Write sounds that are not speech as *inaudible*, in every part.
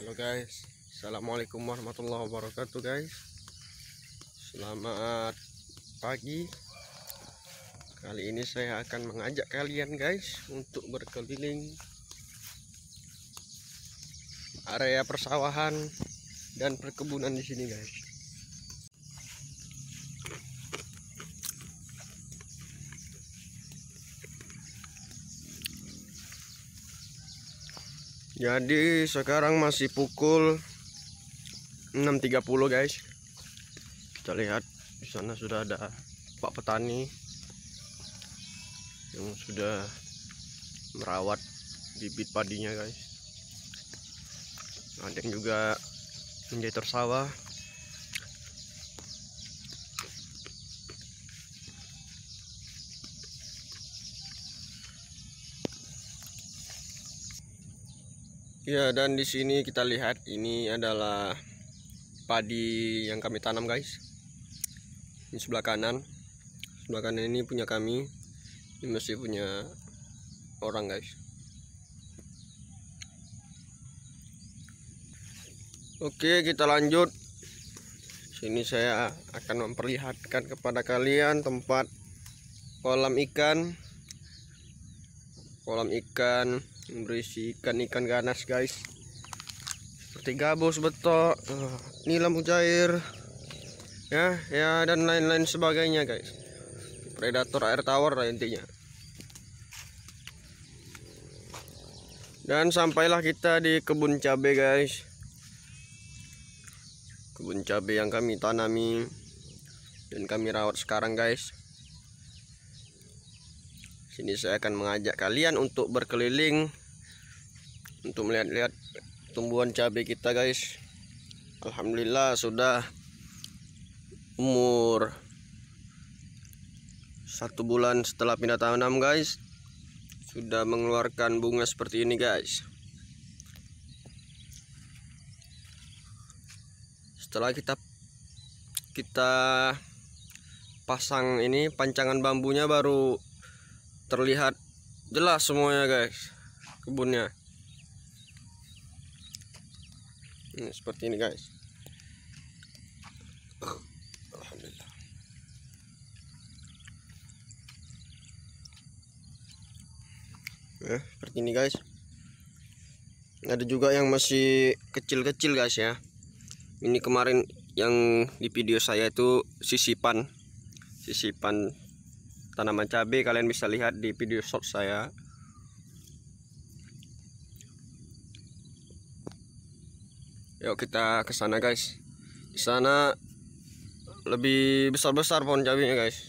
Halo guys Assalamualaikum warahmatullahi wabarakatuh guys Selamat pagi Kali ini saya akan mengajak kalian guys Untuk berkeliling Area persawahan Dan perkebunan di sini guys Jadi sekarang masih pukul 6.30 guys. Kita lihat di sana sudah ada Pak petani yang sudah merawat bibit padinya guys. Ada yang juga menjadi sawah. Ya, dan di sini kita lihat ini adalah padi yang kami tanam, guys. Di sebelah kanan. Sebelah kanan ini punya kami. Ini masih punya orang, guys. Oke, kita lanjut. Sini saya akan memperlihatkan kepada kalian tempat kolam ikan. Kolam ikan berisi ikan-ikan ganas guys seperti gabus betok eh, nila mujair ya ya dan lain-lain sebagainya guys predator air tawar lah intinya dan sampailah kita di kebun cabai guys kebun cabai yang kami tanami dan kami rawat sekarang guys sini saya akan mengajak kalian untuk berkeliling untuk melihat-lihat tumbuhan cabai kita guys Alhamdulillah sudah umur satu bulan setelah pindah tanam guys sudah mengeluarkan bunga seperti ini guys setelah kita kita pasang ini pancangan bambunya baru terlihat jelas semuanya guys kebunnya Nah, seperti ini guys. Alhamdulillah. Nah, seperti ini guys. Ada juga yang masih kecil-kecil guys ya. Ini kemarin yang di video saya itu sisipan sisipan tanaman cabai kalian bisa lihat di video short saya Yuk kita ke sana guys. Di sana lebih besar-besar pohon cabenya guys.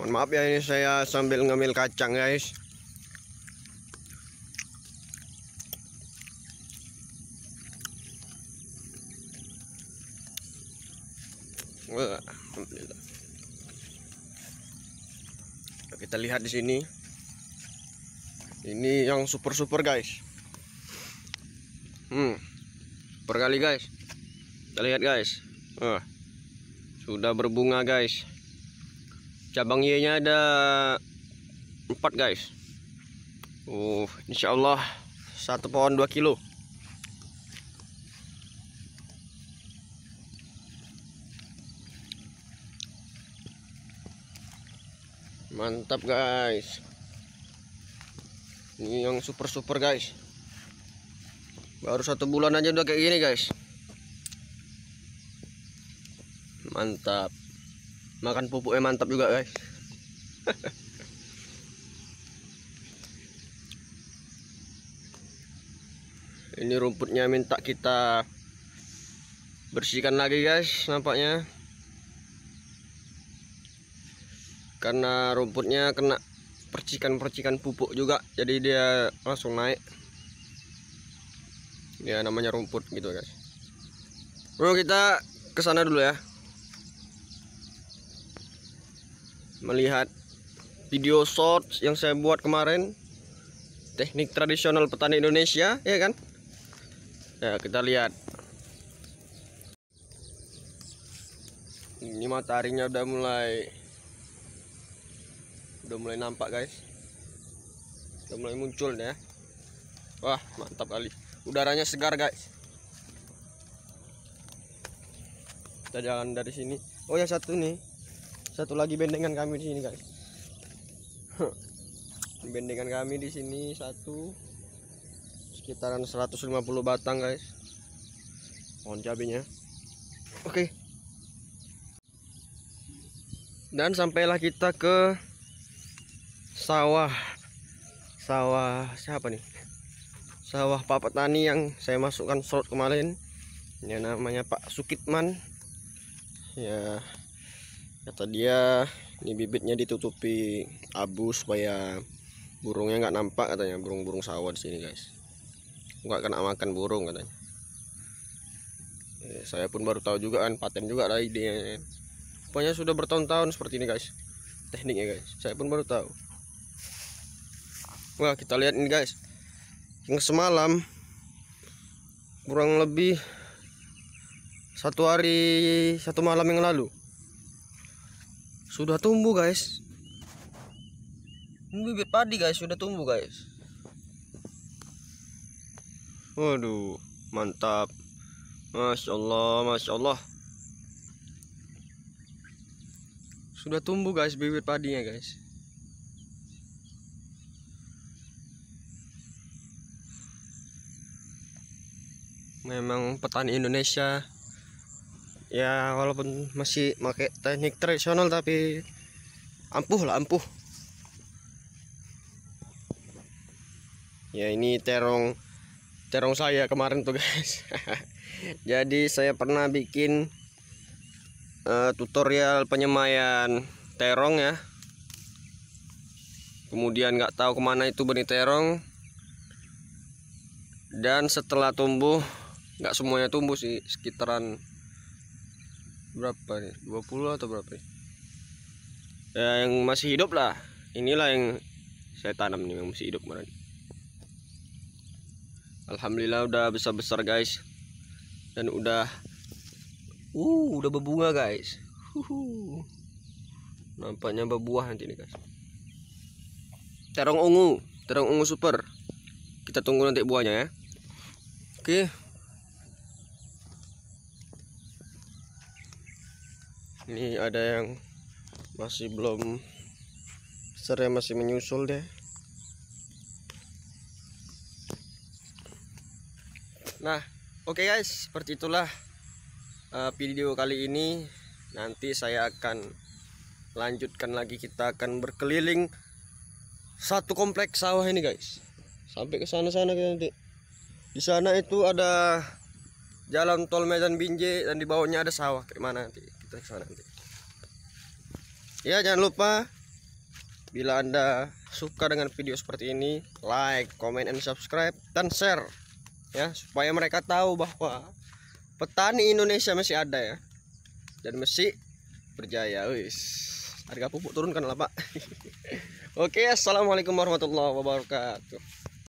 Mohon maaf ya ini saya sambil ngemil kacang guys. Wah, Kita lihat di sini ini yang super super guys hmm super guys kita lihat guys uh, sudah berbunga guys cabang Y nya ada empat guys uh Allah satu pohon 2 kilo mantap guys ini yang super super guys baru satu bulan aja udah kayak gini guys mantap makan pupuknya mantap juga guys *laughs* ini rumputnya minta kita bersihkan lagi guys nampaknya karena rumputnya kena percikan-percikan pupuk juga jadi dia langsung naik ya namanya rumput gitu guys bro kita kesana dulu ya melihat video short yang saya buat kemarin teknik tradisional petani Indonesia ya kan ya kita lihat ini mataharinya udah mulai udah mulai nampak guys udah mulai muncul ya wah mantap kali udaranya segar guys kita jalan dari sini oh ya satu nih satu lagi bendengan kami di sini guys *laughs* bendengan kami di sini satu sekitaran 150 batang guys pohon cabenya oke okay. dan sampailah kita ke sawah sawah siapa nih sawah Pak Petani yang saya masukkan short kemarin ya namanya Pak Sukitman ya kata dia ini bibitnya ditutupi abu supaya burungnya nggak nampak katanya burung-burung sawah di sini guys nggak kena makan burung katanya ya, saya pun baru tahu juga kan paten juga lah idenya pokoknya sudah bertahun-tahun seperti ini guys tekniknya guys saya pun baru tahu Wah kita lihat ini guys Yang semalam Kurang lebih Satu hari Satu malam yang lalu Sudah tumbuh guys Ini bibit padi guys Sudah tumbuh guys Waduh Mantap Masya Allah Masya Allah Sudah tumbuh guys bibit padinya guys memang petani Indonesia ya walaupun masih pakai teknik tradisional tapi ampuh lah ampuh ya ini terong terong saya kemarin tuh *laughs* guys jadi saya pernah bikin uh, tutorial penyemayan terong ya kemudian nggak tahu kemana itu benih terong dan setelah tumbuh nggak semuanya tumbuh sih sekitaran berapa nih 20 atau berapa nih? Ya? ya yang masih hidup lah inilah yang saya tanam nih yang masih hidup kemarin Alhamdulillah udah besar-besar guys dan udah uh udah berbunga guys nampaknya berbuah nanti nih guys terong ungu terong ungu super kita tunggu nanti buahnya ya oke okay. ini ada yang masih belum besar masih menyusul deh nah oke okay guys seperti itulah uh, video kali ini nanti saya akan lanjutkan lagi kita akan berkeliling satu kompleks sawah ini guys sampai ke sana-sana nanti di sana itu ada jalan tol Medan Binjai dan di bawahnya ada sawah kayak mana nanti ya jangan lupa bila anda suka dengan video seperti ini like comment and subscribe dan share ya supaya mereka tahu bahwa petani Indonesia masih ada ya dan masih berjaya wis harga pupuk turunkan lah pak *laughs* oke assalamualaikum warahmatullahi wabarakatuh